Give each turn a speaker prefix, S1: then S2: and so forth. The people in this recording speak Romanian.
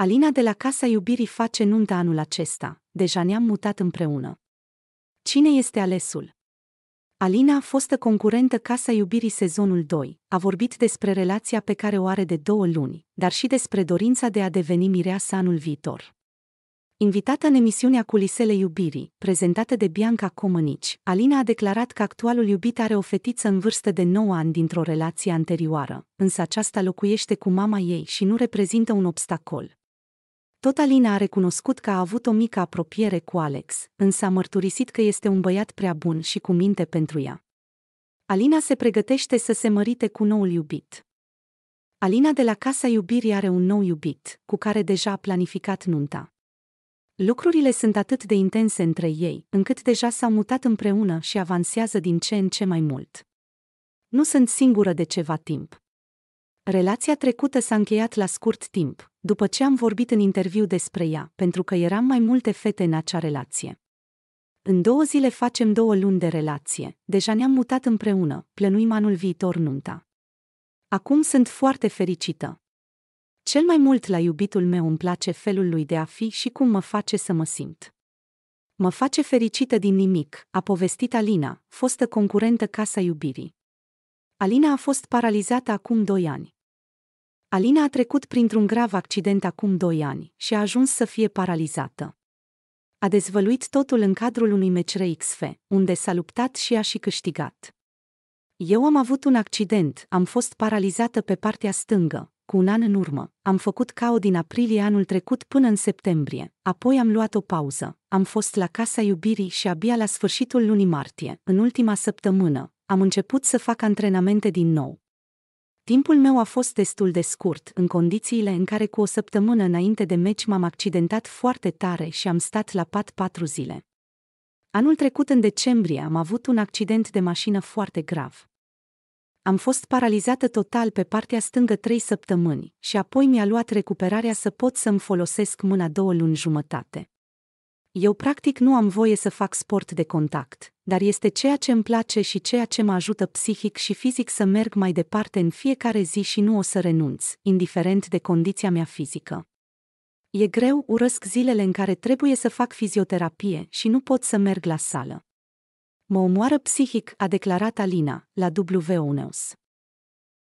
S1: Alina de la Casa Iubirii face nunta anul acesta, deja ne-am mutat împreună. Cine este alesul? Alina a fostă concurentă Casa Iubirii sezonul 2, a vorbit despre relația pe care o are de două luni, dar și despre dorința de a deveni mireasa anul viitor. Invitată în emisiunea Culisele Iubirii, prezentată de Bianca Comănici, Alina a declarat că actualul iubit are o fetiță în vârstă de 9 ani dintr-o relație anterioară, însă aceasta locuiește cu mama ei și nu reprezintă un obstacol, tot Alina a recunoscut că a avut o mică apropiere cu Alex, însă a mărturisit că este un băiat prea bun și cu minte pentru ea. Alina se pregătește să se mărite cu noul iubit. Alina de la Casa Iubirii are un nou iubit, cu care deja a planificat nunta. Lucrurile sunt atât de intense între ei, încât deja s-au mutat împreună și avansează din ce în ce mai mult. Nu sunt singură de ceva timp. Relația trecută s-a încheiat la scurt timp, după ce am vorbit în interviu despre ea, pentru că eram mai multe fete în acea relație. În două zile facem două luni de relație, deja ne-am mutat împreună, plănuim anul viitor nunta. Acum sunt foarte fericită. Cel mai mult la iubitul meu îmi place felul lui de a fi și cum mă face să mă simt. Mă face fericită din nimic, a povestit Alina, fostă concurentă Casa Iubirii. Alina a fost paralizată acum doi ani. Alina a trecut printr-un grav accident acum doi ani și a ajuns să fie paralizată. A dezvăluit totul în cadrul unui meci XF, unde s-a luptat și a și câștigat. Eu am avut un accident, am fost paralizată pe partea stângă, cu un an în urmă. Am făcut cao din aprilie anul trecut până în septembrie, apoi am luat o pauză. Am fost la casa iubirii și abia la sfârșitul lunii martie, în ultima săptămână, am început să fac antrenamente din nou. Timpul meu a fost destul de scurt, în condițiile în care cu o săptămână înainte de meci m-am accidentat foarte tare și am stat la pat patru zile. Anul trecut, în decembrie, am avut un accident de mașină foarte grav. Am fost paralizată total pe partea stângă trei săptămâni și apoi mi-a luat recuperarea să pot să-mi folosesc mâna două luni jumătate. Eu practic nu am voie să fac sport de contact, dar este ceea ce îmi place și ceea ce mă ajută psihic și fizic să merg mai departe în fiecare zi și nu o să renunț, indiferent de condiția mea fizică. E greu, urăsc zilele în care trebuie să fac fizioterapie și nu pot să merg la sală. Mă omoară psihic, a declarat Alina, la W. Uneus.